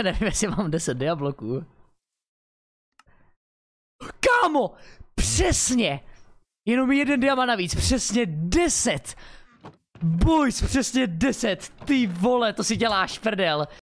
nevím, jestli mám 10 diabloků. Kámo! Přesně! Jenom jeden diamant navíc, přesně 10! Boys, přesně 10! Ty vole, to si děláš prdel!